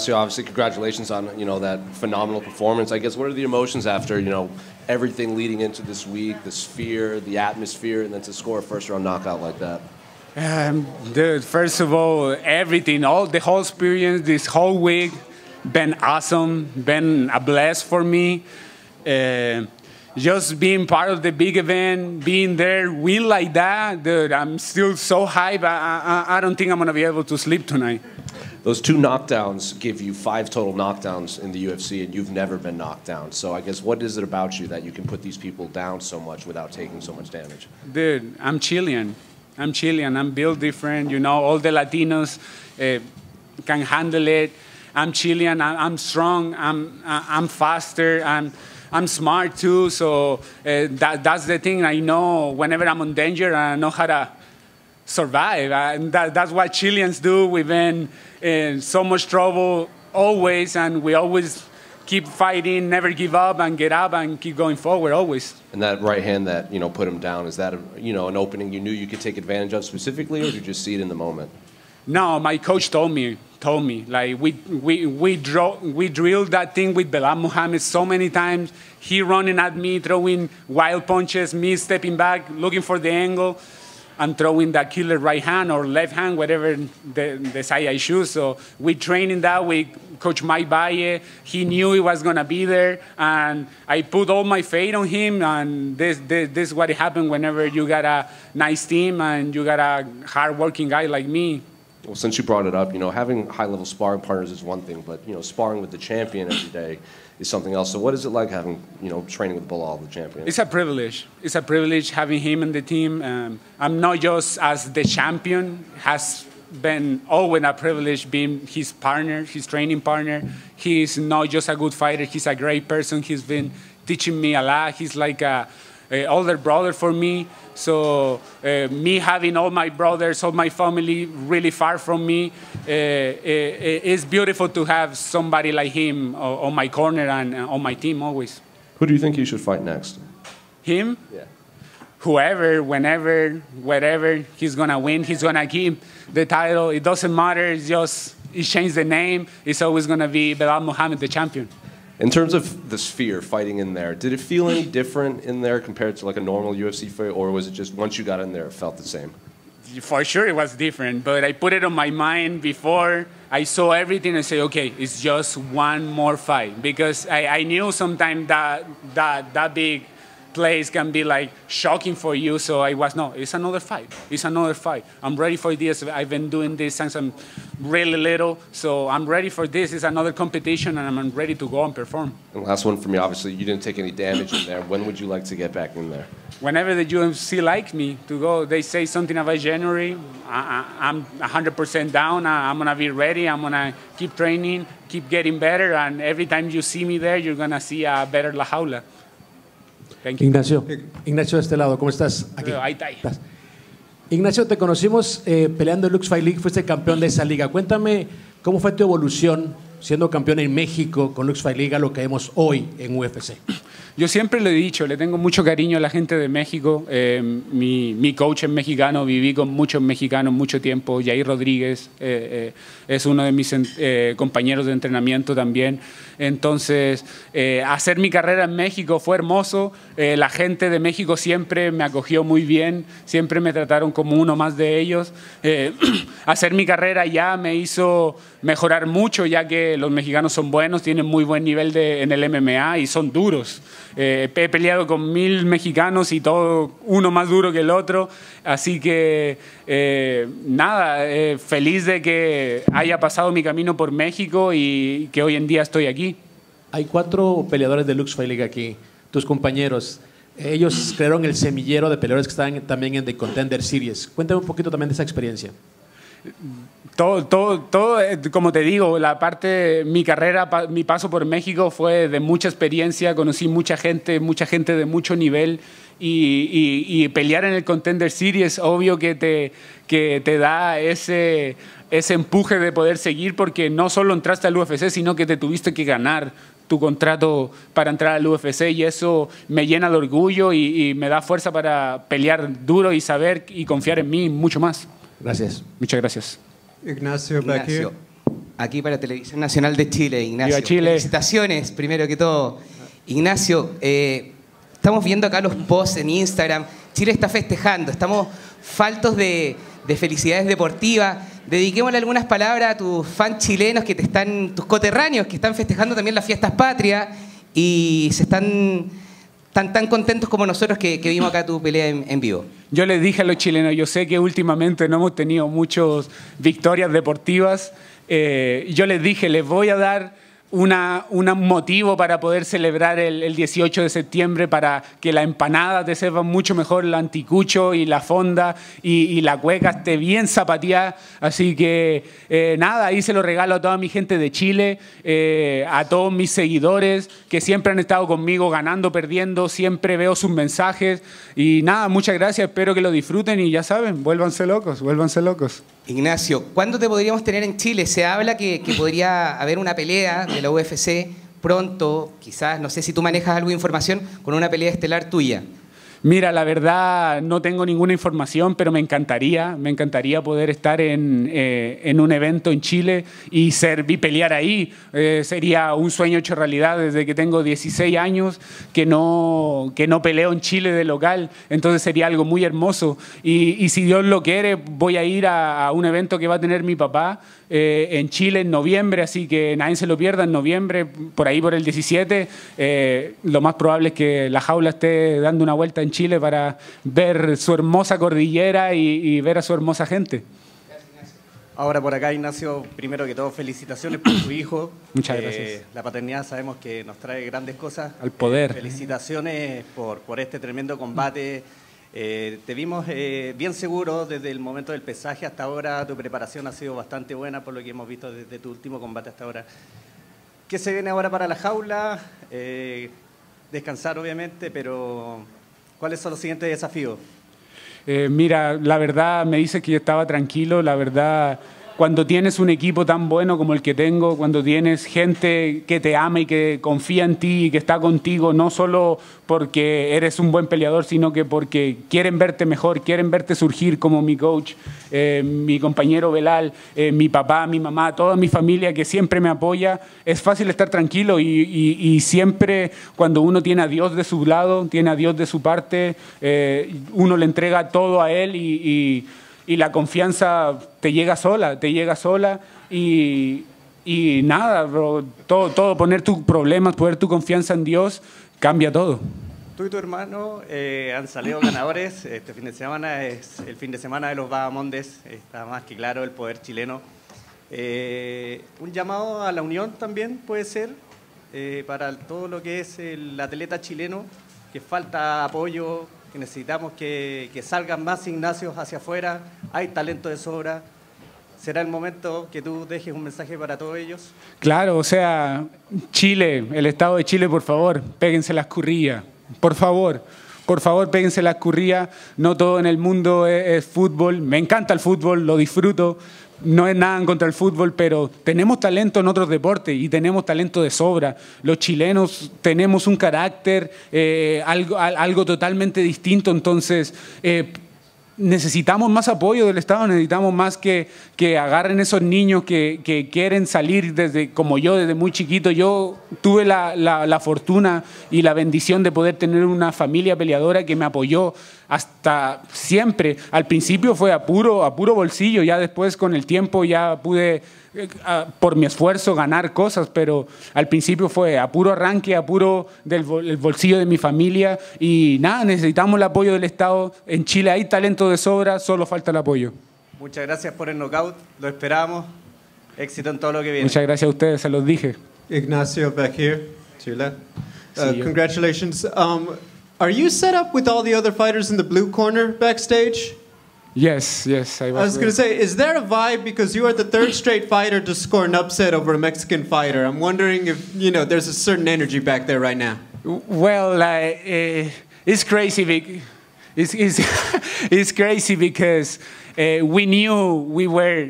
So obviously, congratulations on you know that phenomenal performance. I guess what are the emotions after you know everything leading into this week, the sphere, the atmosphere, and then to score a first round knockout like that? Um, dude, first of all, everything, all the whole experience, this whole week, been awesome, been a bless for me. Uh, just being part of the big event, being there, win like that, dude, I'm still so hyped. I, I, I don't think I'm gonna be able to sleep tonight those two knockdowns give you five total knockdowns in the UFC, and you've never been knocked down. So I guess what is it about you that you can put these people down so much without taking so much damage? Dude, I'm Chilean. I'm Chilean. I'm built different. You know, all the Latinos uh, can handle it. I'm Chilean. I'm, strong. I'm I'm faster. I'm I'm smart too. So uh, that that's the thing. I know whenever I'm in danger, I know how to survive. And that, that's what Chileans do. We've been in so much trouble always, and we always keep fighting, never give up, and get up and keep going forward always. And that right hand that you know put him down is that a, you know an opening you knew you could take advantage of specifically, or did you just see it in the moment? No, my coach told me told me like we we we draw we drilled that thing with Belal Muhammad so many times. He running at me, throwing wild punches, me stepping back, looking for the angle. And throwing that killer right hand or left hand, whatever the, the side I choose. So we trained in that. We coach Mike baye. He knew he was gonna be there, and I put all my faith on him. And this this, this is what happened whenever you got a nice team and you got a hard-working guy like me. Well, since you brought it up, you know, having high-level sparring partners is one thing, but you know, sparring with the champion every day is something else. So, what is it like having you know training with Bilal, the champion? It's a privilege. It's a privilege having him in the team. Um, I'm not just as the champion has been always a privilege being his partner, his training partner. He's not just a good fighter; he's a great person. He's been teaching me a lot. He's like a uh, older brother for me. So uh, me having all my brothers, all my family really far from me, uh, it's beautiful to have somebody like him on my corner and on my team always. Who do you think he should fight next? Him? Yeah whoever, whenever, wherever, he's gonna win. He's gonna keep the title. It doesn't matter. It's just he changed the name. It's always gonna be Belal Muhammad, the champion. In terms of the sphere fighting in there, did it feel any different in there compared to like a normal UFC fight, or was it just once you got in there, it felt the same? For sure, it was different, but I put it on my mind before I saw everything. I say, okay, it's just one more fight because I, I knew sometimes that that that big Place can be like shocking for you. So I was, no, it's another fight. It's another fight. I'm ready for this. I've been doing this since I'm really little. So I'm ready for this. It's another competition and I'm ready to go and perform. And last one for me, obviously, you didn't take any damage in there. When would you like to get back in there? Whenever the UFC like me to go, they say something about January. I, am 100% down. I, I'm going to be ready. I'm going to keep training, keep getting better. And every time you see me there, you're going to see a better La Jaula. Ignacio, Ignacio de este lado, ¿cómo estás? Aquí. Ignacio, te conocimos eh, peleando en Lux Fight League, fuiste campeón de esa liga. Cuéntame cómo fue tu evolución siendo campeón en México con Lux Fight League a lo que vemos hoy en UFC. Yo siempre lo he dicho, le tengo mucho cariño a la gente de México. Eh, mi, coach es mexicano, viví con muchos mexicanos mucho tiempo. Jair Rodríguez eh, eh, es uno de mis compañeros de entrenamiento también. Entonces, hacer mi carrera en México fue hermoso. la gente de México siempre me acogió muy bien, siempre me trataron como uno más de ellos. hacer mi carrera ya me hizo mejorar mucho, ya que los mexicanos son buenos, tienen muy buen nivel de, en el MMA y son duros. Eh, he peleado con mil mexicanos y todo uno más duro que el otro. Así que eh, nada, eh, feliz de que haya pasado mi camino por México y que hoy en día estoy aquí. Hay cuatro peleadores de Lux League aquí, tus compañeros. Ellos crearon el semillero de peleadores que están también en The Contender Series. Cuéntame un poquito también de esa experiencia todo, todo, todo, eh, como te digo, la parte, mi carrera, mi paso por México fue de mucha experiencia, conocí mucha gente, mucha gente de mucho nivel y, pelear en el Contender Series, obvio que te, que te da ese, empuje de poder seguir porque no solo entraste al UFC, sino que te tuviste que ganar tu contrato para entrar al UFC y eso me llena de orgullo y me da fuerza para pelear duro y saber y confiar en mí mucho más. Gracias. Muchas gracias. Ignacio, Aquí para Televisión Nacional de Chile, Ignacio. Felicitaciones, primero que todo. Ignacio, eh, estamos viendo acá los posts en Instagram. Chile está festejando, estamos faltos de, felicidades deportivas. Dediquémosle algunas palabras a tus fans chilenos que te están, tus coterráneos que están festejando también las fiestas patrias y se están tan, tan contentos como nosotros que, vimos acá tu pelea en vivo. Yo les dije a los chilenos, yo sé que últimamente no hemos tenido muchas victorias deportivas. Eh, yo les dije, les voy a dar una, un motivo para poder celebrar el, 18 de septiembre, para que la empanada te sepa mucho mejor, el anticucho y la fonda y, la cueca esté bien zapateada. Así que eh, nada, ahí se lo regalo a toda mi gente de Chile, eh, a todos mis seguidores que siempre han estado conmigo ganando, perdiendo, siempre veo sus mensajes. Y nada, muchas gracias, espero que lo disfruten y ya saben, vuélvanse locos, vuélvanse locos. Ignacio, ¿cuándo te podríamos tener en Chile? Se habla que, podría haber una pelea de la UFC pronto, quizás, no sé si tú manejas alguna información, con una pelea estelar tuya. Mira, la verdad no tengo ninguna información, pero me encantaría, me encantaría poder estar en, eh, un evento en Chile y ser pelear ahí. Eh, sería un sueño hecho realidad desde que tengo 16 años que no, que no peleo en Chile de local, entonces sería algo muy hermoso. Y, si Dios lo quiere, voy a ir a, un evento que va a tener mi papá eh, en Chile en noviembre, así que nadie se lo pierda en noviembre, por ahí por el 17. lo más probable es que la jaula esté dando una vuelta en Chile para ver su hermosa cordillera y, ver a su hermosa gente. Ahora por acá, Ignacio, primero que todo, felicitaciones por su hijo. Muchas eh, gracias. la paternidad sabemos que nos trae grandes cosas. Al poder. felicitaciones por, por este tremendo combate. Eh, te vimos eh, bien seguro desde el momento del pesaje hasta ahora. Tu preparación ha sido bastante buena por lo que hemos visto desde tu último combate hasta ahora. ¿Qué se viene ahora para la jaula? descansar, obviamente, pero ¿Cuál es el siguiente desafío? Eh, mira, la verdad me dice que yo estaba tranquilo, la verdad cuando tienes un equipo tan bueno como el que tengo, cuando tienes gente que te ama y que confía en ti y que está contigo, no solo porque eres un buen peleador, sino que porque quieren verte mejor, quieren verte surgir como mi coach, eh, mi compañero Belal, eh, mi papá, mi mamá, toda mi familia que siempre me apoya, es fácil estar tranquilo y, siempre cuando uno tiene a Dios de su lado, tiene a Dios de su parte, eh, uno le entrega todo a Él y y la confianza te llega sola, te llega sola y, y nada, todo, todo, poner tus problemas, poner tu confianza en Dios, cambia todo. Tú y tu hermano eh, han salido ganadores este fin de semana, es el fin de semana de los Bahamondes, está más que claro el poder chileno. Eh, un llamado a la unión también puede ser eh, para todo lo que es el atleta chileno, que falta apoyo, que necesitamos que, salgan más Ignacios hacia afuera, hay talento de sobra, será el momento que tú dejes un mensaje para todos ellos. Claro, o sea, Chile, el Estado de Chile, por favor, péguense las currillas, por favor. Por favor, péguense las currillas. No todo en el mundo es fútbol. Me encanta el fútbol, lo disfruto, no es nada en contra el fútbol, pero tenemos talento en otros deportes y tenemos talento de sobra. Los chilenos tenemos un carácter, eh, algo, algo, totalmente distinto, entonces... Eh, necesitamos más apoyo del Estado, necesitamos más que, que agarren esos niños que, que, quieren salir desde, como yo, desde muy chiquito. Yo tuve la, la, fortuna y la bendición de poder tener una familia peleadora que me apoyó hasta siempre. Al principio fue a puro, a puro bolsillo, ya después con el tiempo ya pude eh, ah, por mi esfuerzo ganar cosas, pero al principio fue a puro arranque, a puro del bolsillo de mi familia y nada, necesitamos el apoyo del Estado. En Chile hay talento de sobra, solo falta el apoyo. Muchas gracias por el knockout, lo esperamos. Éxito en todo lo que viene. Muchas gracias a ustedes, se los dije. Ignacio back here, Chile. Uh, congratulations. Um, are you set up with all the other fighters in the blue corner backstage? Yes, yes, I was. I was going to say, is there a vibe because you are the third straight fighter to score an upset over a Mexican fighter? I'm wondering if you know there's a certain energy back there right now. Well, uh, uh, it's crazy. It's, it's, it's crazy because uh, we knew we were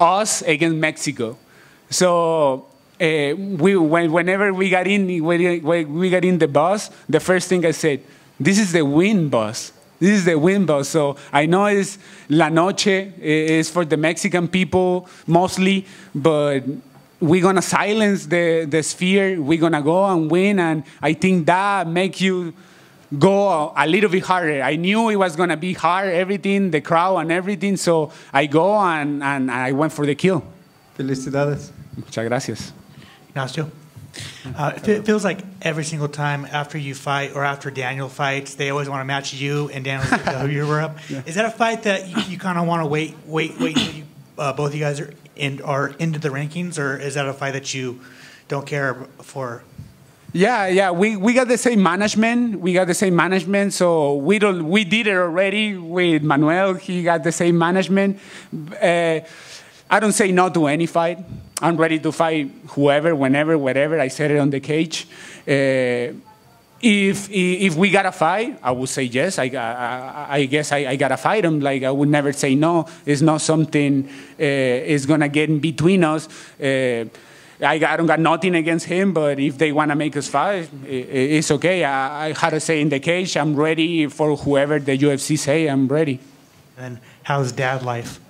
us against Mexico. So eh, we, when, whenever we got in, when we got in the bus, the first thing I said, "This is the win, bus. This is the window. So I know it's la noche, eh, it's for the Mexican people mostly, but we're gonna silence the, the sphere. We're gonna go and win, and I think that make you go a little bit harder. I knew it was gonna be hard, everything, the crowd and everything. So I go and, and I went for the kill. Felicidades. Muchas gracias. Ignacio. Uh, it, feels like every single time after you fight or after Daniel fights, they always want to match you and Daniel oh, you were up. Yeah. Is that a fight that you, you kind of want to wait, wait, wait until you, uh, both of you guys are in are into the rankings, or is that a fight that you don't care for? Yeah, yeah, we, we got the same management. We got the same management. So we don't we did it already with Manuel. He got the same management. Uh, I don't say no to any fight. I'm ready to fight whoever, whenever, whatever I said it on the cage. Uh, if if we gotta fight, I would say yes. I I, I guess I, I, gotta fight him. Like I would never say no. It's not something uh, is gonna get in between us. Uh, I, I, don't got nothing against him, but if they wanna make us fight, it, it's okay. I, I had to say in the cage, I'm ready for whoever the UFC say. I'm ready. And how's dad life?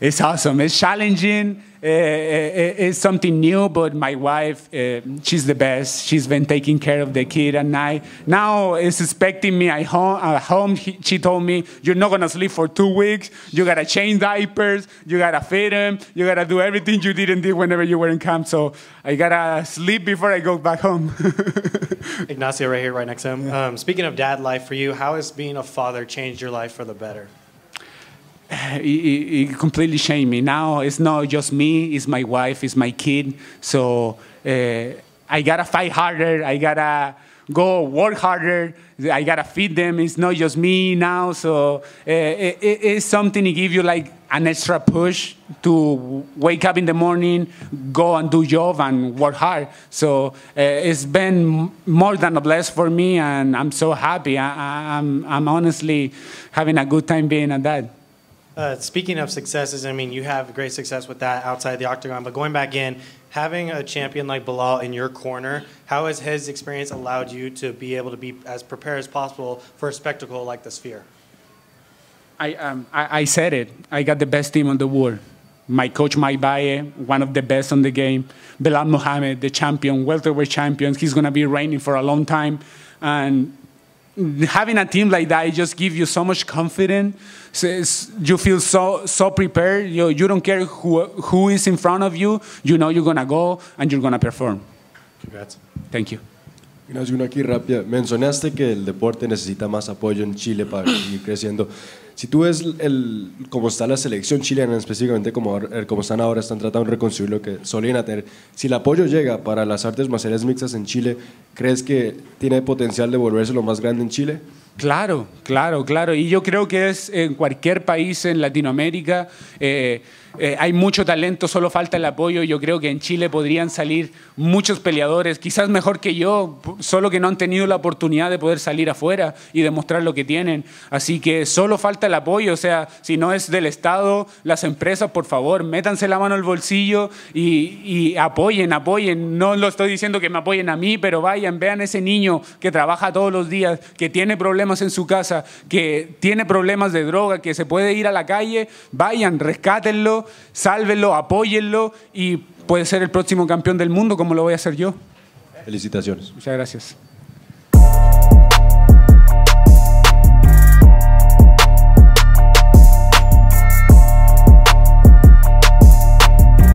It's awesome. It's challenging. Eh, eh, eh, it's something new, but my wife, she's the best. She's been taking care of the kid and I. Now is expecting me at home. she told me, you're not going to sleep for two weeks. You got to change diapers. You got to feed him. You got to do everything you didn't do whenever you were in camp. So I got to sleep before I go back home. Ignacio right here, right next to him. Yeah. Um, speaking of dad life for you, how has being a father changed your life for the better? it, it completely changed me. Now it's not just me, it's my wife, it's my kid. So uh, I gotta fight harder, I gotta go work harder, I gotta feed them. It's not just me now. So uh, it, it's something to give you like an extra push to wake up in the morning, go and do job and work hard. So uh, it's been more than a bless for me, and I'm so happy. I, I'm, I'm honestly having a good time being a dad. Uh, speaking of successes, I mean, you have great success with that outside the octagon, but going back in, having a champion like Bilal in your corner, how has his experience allowed you to be able to be as prepared as possible for a spectacle like the Sphere? I, um, I, I, said it. I got the best team on the world. My coach, Mike Baye, one of the best on the game. Bilal Mohamed, the champion, welterweight champion. He's going to be reigning for a long time. And having a team like that, it just gives you so much confidence. So you feel so so prepared. You, you don't care who who is in front of you. You know you're gonna go and you're gonna perform. Congrats. Thank you. Ignacio, una aquí rápida. Mencionaste que el deporte necesita más apoyo en Chile para seguir creciendo. Si tú ves el, cómo está la selección chilena, específicamente como, eh, están ahora, están tratando de reconstruir lo que solían tener. Si el apoyo llega para las artes marciales mixtas en Chile, ¿crees que tiene potencial de volverse lo más grande en Chile? Claro, Claro, claro. Y yo creo que es en cualquier país en Latinoamérica. Eh, eh, hay mucho talento, solo falta el apoyo. Yo creo que en Chile podrían salir muchos peleadores, quizás mejor que yo, solo que no han tenido la oportunidad de poder salir afuera y demostrar lo que tienen. Así que solo falta el apoyo. O sea, si no es del Estado, las empresas, por favor, métanse la mano al bolsillo y, y apoyen, apoyen. No lo estoy diciendo que me apoyen a mí, pero vayan, vean ese niño que trabaja todos los días, que tiene problemas en su casa que tiene problemas de droga, que se puede ir a la calle, vayan, rescátenlo, sálvenlo, apóyenlo y puede ser el próximo campeón del mundo como lo voy a hacer yo. Felicitaciones. Muchas gracias.